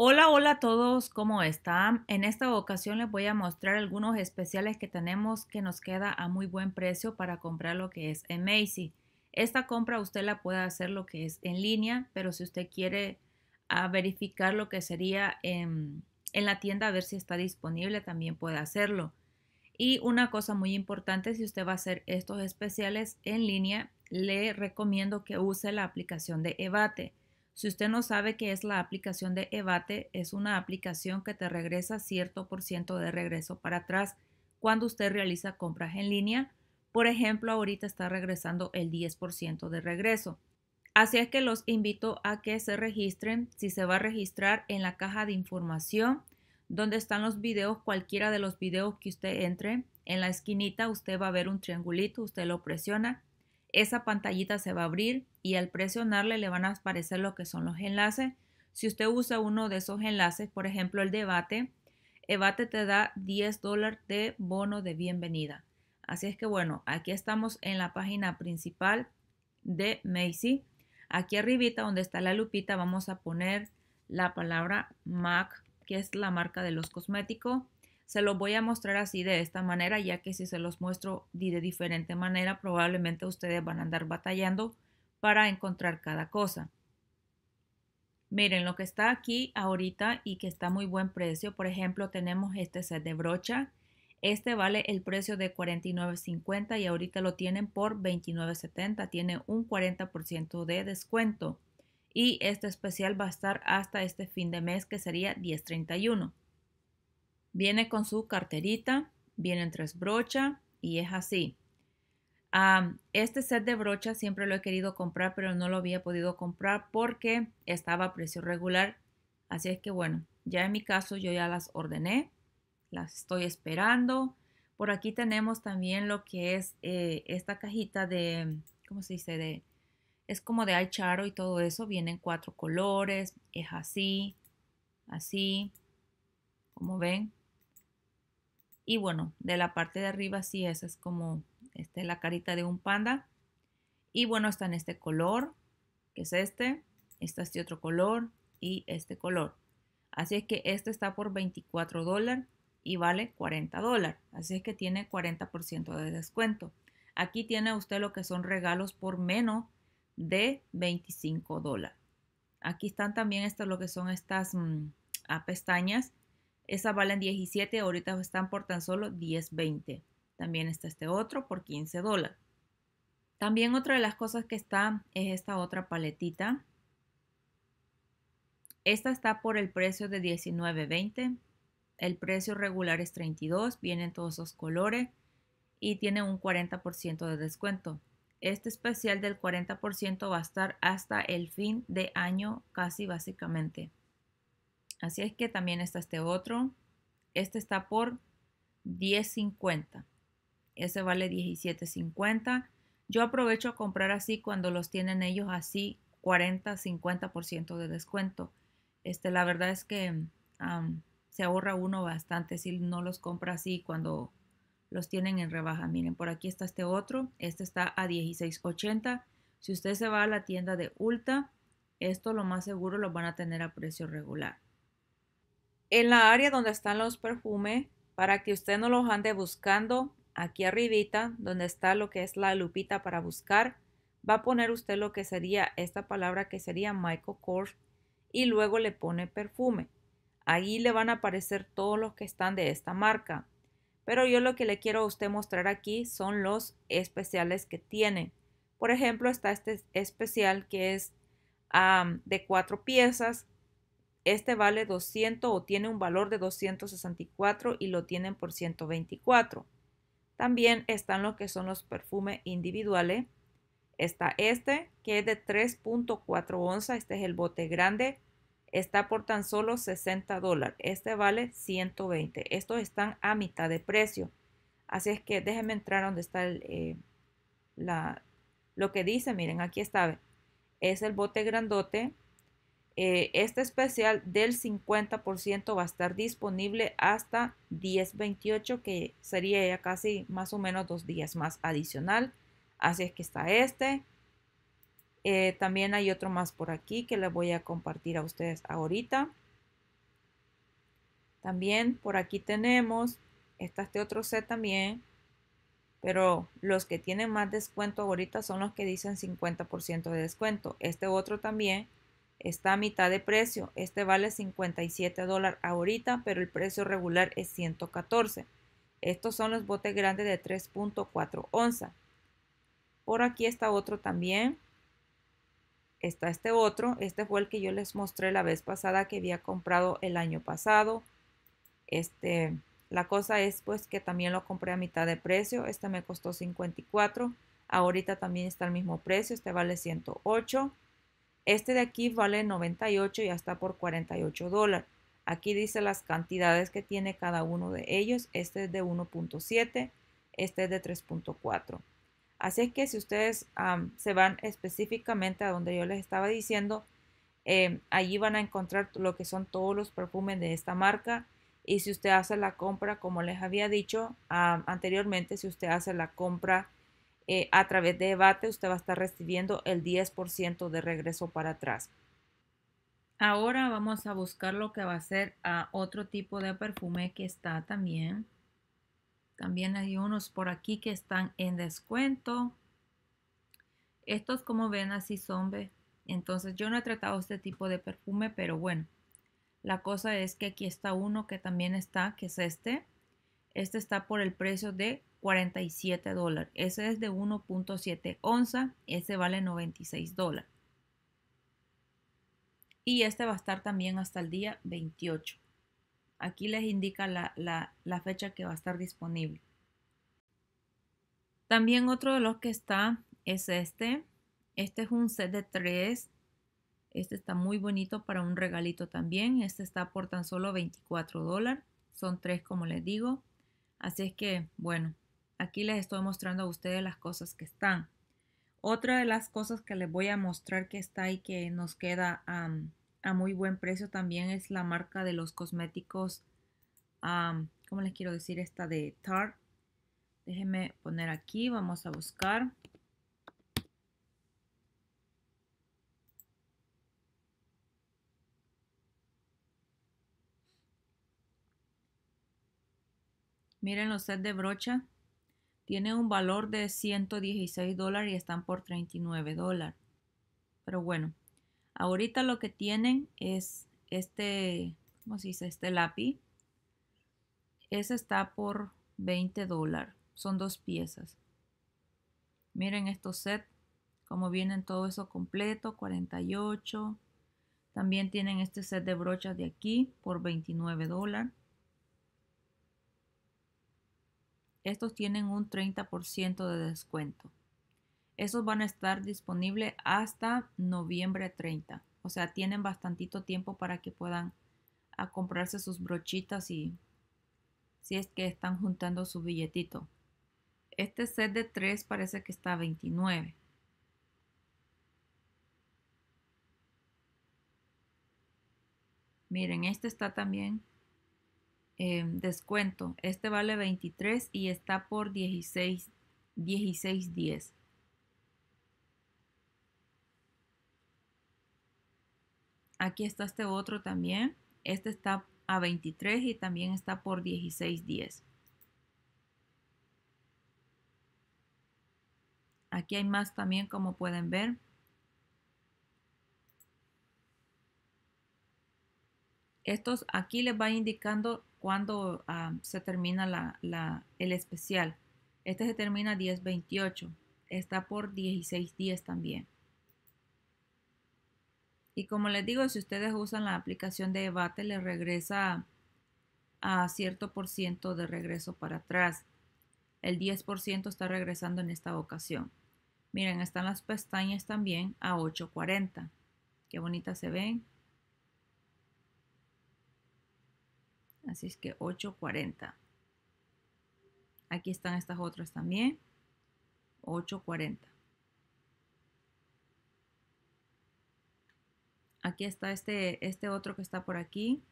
Hola, hola a todos, ¿cómo están? En esta ocasión les voy a mostrar algunos especiales que tenemos que nos queda a muy buen precio para comprar lo que es en Macy. Esta compra usted la puede hacer lo que es en línea, pero si usted quiere a ah, verificar lo que sería en, en la tienda a ver si está disponible, también puede hacerlo. Y una cosa muy importante, si usted va a hacer estos especiales en línea, le recomiendo que use la aplicación de Evate. Si usted no sabe qué es la aplicación de Evate, es una aplicación que te regresa cierto por ciento de regreso para atrás cuando usted realiza compras en línea. Por ejemplo, ahorita está regresando el 10% de regreso. Así es que los invito a que se registren. Si se va a registrar en la caja de información, donde están los videos, cualquiera de los videos que usted entre, en la esquinita usted va a ver un triangulito, usted lo presiona esa pantallita se va a abrir y al presionarle le van a aparecer lo que son los enlaces. Si usted usa uno de esos enlaces, por ejemplo el debate, Evate te da 10 dólares de bono de bienvenida. Así es que bueno, aquí estamos en la página principal de Macy. Aquí arribita donde está la lupita vamos a poner la palabra MAC, que es la marca de los cosméticos se los voy a mostrar así de esta manera, ya que si se los muestro de diferente manera, probablemente ustedes van a andar batallando para encontrar cada cosa. Miren, lo que está aquí ahorita y que está muy buen precio, por ejemplo, tenemos este set de brocha. Este vale el precio de $49.50 y ahorita lo tienen por $29.70. Tiene un 40% de descuento. Y este especial va a estar hasta este fin de mes que sería $10.31. Viene con su carterita, vienen tres brochas y es así. este set de brochas siempre lo he querido comprar, pero no lo había podido comprar porque estaba a precio regular. Así es que bueno, ya en mi caso yo ya las ordené, las estoy esperando. Por aquí tenemos también lo que es eh, esta cajita de, ¿cómo se dice? De, es como de Aicharo y todo eso. Vienen cuatro colores, es así, así, como ven, y bueno, de la parte de arriba sí, esa es como este, la carita de un panda. Y bueno, está en este color, que es este. Está este otro color y este color. Así es que este está por 24 y vale 40 Así es que tiene 40% de descuento. Aquí tiene usted lo que son regalos por menos de 25 Aquí están también estas lo que son estas mm, ah, pestañas esas valen 17, ahorita están por tan solo 10.20. También está este otro por 15 dólares. También otra de las cosas que está es esta otra paletita. Esta está por el precio de 19.20. El precio regular es 32, vienen todos esos colores y tiene un 40% de descuento. Este especial del 40% va a estar hasta el fin de año casi básicamente. Así es que también está este otro. Este está por 10.50. Ese vale 17.50. Yo aprovecho a comprar así cuando los tienen ellos así 40, 50% de descuento. Este, la verdad es que se ahorra uno bastante si no los compra así cuando los tienen en rebaja. Miren, por aquí está este otro. Este está a 16.80. Si usted se va a la tienda de Ulta, esto lo más seguro lo van a tener a precio regular en la área donde están los perfumes, para que usted no los ande buscando, aquí arribita, donde está lo que es la lupita para buscar, va a poner usted lo que sería esta palabra que sería Michael Kors y luego le pone perfume. Ahí le van a aparecer todos los que están de esta marca. Pero yo lo que le quiero a usted mostrar aquí son los especiales que tiene. Por ejemplo, está este especial que es de cuatro piezas este vale 200 o tiene un valor de 264 y lo tienen por 124. También están lo que son los perfumes individuales. Está este, que es de 3.4 onzas. Este es el bote grande. Está por tan solo 60 dólares. Este vale 120. Estos están a mitad de precio. Así es que déjenme entrar donde está eh, lo que dice. Miren, aquí está. Es el bote grandote eh, este especial del 50% va a estar disponible hasta 10.28, que sería ya casi más o menos dos días más adicional. Así es que está este. Eh, también hay otro más por aquí que les voy a compartir a ustedes ahorita. También por aquí tenemos, este otro set también, pero los que tienen más descuento ahorita son los que dicen 50% de descuento. Este otro también está a mitad de precio. Este vale 57 dólares ahorita, pero el precio regular es 114. Estos son los botes grandes de 3.4 onzas. Por aquí está otro también. Está este otro. Este fue el que yo les mostré la vez pasada que había comprado el año pasado. Este, la cosa es pues que también lo compré a mitad de precio. Este me costó 54. Ahorita también está al mismo precio. Este vale 108. Este de aquí vale 98 y hasta por 48 dólares. Aquí dice las cantidades que tiene cada uno de ellos. Este es de 1.7, este es de 3.4. Así es que si ustedes se van específicamente a donde yo les estaba diciendo, em, allí van a encontrar lo que son todos los perfumes de esta marca. Y si usted hace la compra, como les había dicho anteriormente, si usted hace la compra eh, a través de debate usted va a estar recibiendo el 10% de regreso para atrás. Ahora vamos a buscar lo que va a ser a otro tipo de perfume que está también. También hay unos por aquí que están en descuento. Estos como ven así son, Entonces yo no he tratado este tipo de perfume, pero bueno. La cosa es que aquí está uno que también está, que es este. Este está por el precio de 47 dólares. Ese es de 1.7 onza, ese vale 96 dólares. Y este va a estar también hasta el día 28. Aquí les indica la, fecha que va a estar disponible. También otro de los que está es este. Este es un set de tres. Este está muy bonito para un regalito también. Este está por tan solo 24 dólares. Son tres, como les digo. Así es que, bueno, Aquí les estoy mostrando a ustedes las cosas que están. Otra de las cosas que les voy a mostrar que está y que nos queda a muy buen precio también es la marca de los cosméticos, ¿cómo les quiero decir? Esta de Tarte. Déjenme poner aquí, vamos a buscar. Miren los sets de brocha. Tiene un valor de 116 dólares y están por 39 dólares. Pero bueno, ahorita lo que tienen es este, ¿cómo se dice? Este lápiz. Ese está por 20 dólares. Son dos piezas. Miren estos set, como vienen todo eso completo, 48. También tienen este set de brochas de aquí por 29 dólares. estos tienen un 30% de descuento. Esos van a estar disponibles hasta noviembre 30. O sea, tienen bastantito tiempo para que puedan comprarse sus brochitas y si es que están juntando su billetito. Este set de 3 parece que está a 29. Miren, este está también Em, descuento. Este vale 23 y está por 16, 16 10 Aquí está este otro también. Este está a 23 y también está por 16 10 Aquí hay más también como pueden ver. Estos aquí les va indicando cuando ah, se termina la, la, el especial. Este se termina 10.28. Está por días también. Y como les digo, si ustedes usan la aplicación de debate, le regresa a cierto por ciento de regreso para atrás. El 10% está regresando en esta ocasión. Miren, están las pestañas también a 8.40. Qué bonitas se ven. Así es que 8.40. Aquí están estas otras también. 8.40. Aquí está este, este otro que está por aquí.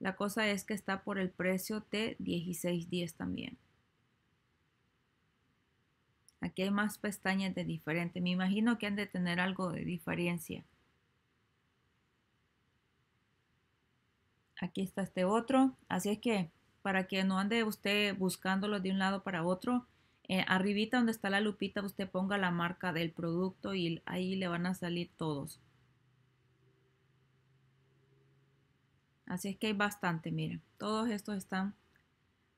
La cosa es que está por el precio de 16.10 también. Aquí hay más pestañas de diferente. Me imagino que han de tener algo de diferencia. aquí está este otro. Así es que para que no ande usted buscándolo de un lado para otro, eh, arribita donde está la lupita usted ponga la marca del producto y ahí le van a salir todos. Así es que hay bastante, miren, todos estos están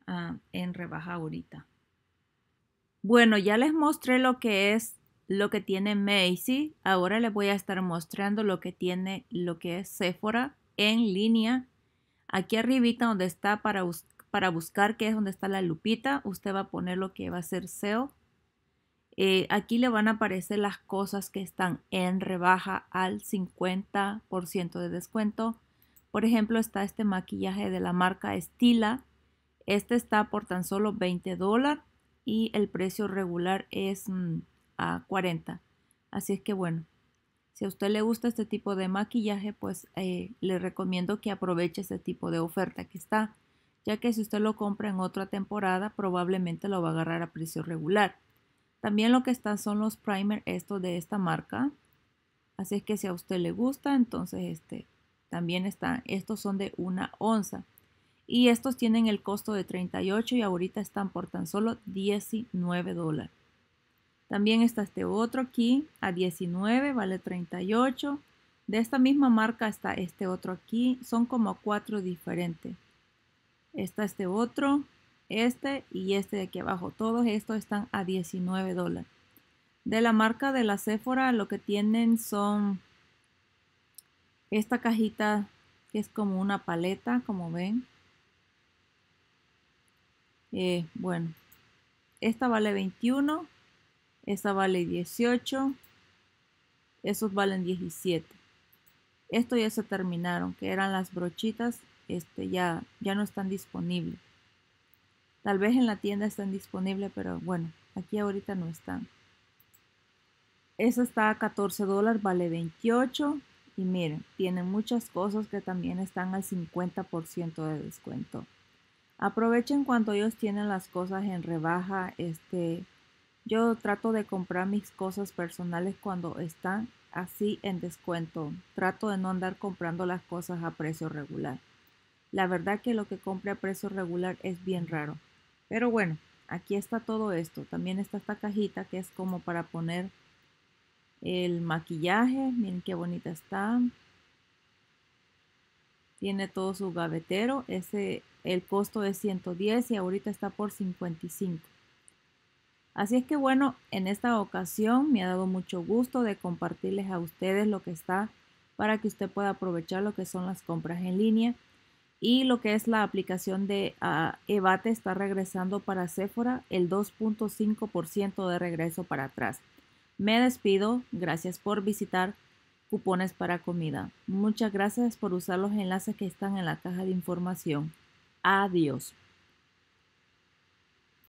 ah, en rebaja ahorita. Bueno, ya les mostré lo que es lo que tiene Macy. Ahora les voy a estar mostrando lo que tiene lo que es Sephora en línea Aquí arribita donde está para, para buscar, que es donde está la lupita, usted va a poner lo que va a ser SEO. Eh, aquí le van a aparecer las cosas que están en rebaja al 50% de descuento. Por ejemplo, está este maquillaje de la marca Estila. Este está por tan solo 20 dólares y el precio regular es mm, a 40. Así es que bueno, si a usted le gusta este tipo de maquillaje, pues eh, le recomiendo que aproveche este tipo de oferta que está, ya que si usted lo compra en otra temporada, probablemente lo va a agarrar a precio regular. También lo que están son los primer estos de esta marca. Así es que si a usted le gusta, entonces este también están. Estos son de una onza. Y estos tienen el costo de 38 y ahorita están por tan solo 19 dólares. También está este otro aquí a 19, vale 38. De esta misma marca está este otro aquí, son como cuatro diferentes. Está este otro, este y este de aquí abajo. Todos estos están a 19 dólares. De la marca de la Sephora lo que tienen son esta cajita que es como una paleta, como ven. Eh, bueno, esta vale 21 esa vale 18. Esos valen 17. Esto ya se terminaron, que eran las brochitas, este ya, ya no están disponibles. Tal vez en la tienda están disponibles, pero bueno, aquí ahorita no están. Esa está a 14 dólares, vale 28. Y miren, tienen muchas cosas que también están al 50% de descuento. Aprovechen cuando ellos tienen las cosas en rebaja, este, yo trato de comprar mis cosas personales cuando están así en descuento. Trato de no andar comprando las cosas a precio regular. La verdad que lo que compre a precio regular es bien raro. Pero bueno, aquí está todo esto. También está esta cajita que es como para poner el maquillaje. Miren qué bonita está. Tiene todo su gavetero. Ese, el costo es 110 y ahorita está por 55. Así es que bueno, en esta ocasión me ha dado mucho gusto de compartirles a ustedes lo que está para que usted pueda aprovechar lo que son las compras en línea y lo que es la aplicación de ah, Evate está regresando para Sephora el 2.5% de regreso para atrás. Me despido, gracias por visitar cupones para comida. Muchas gracias por usar los enlaces que están en la caja de información. Adiós.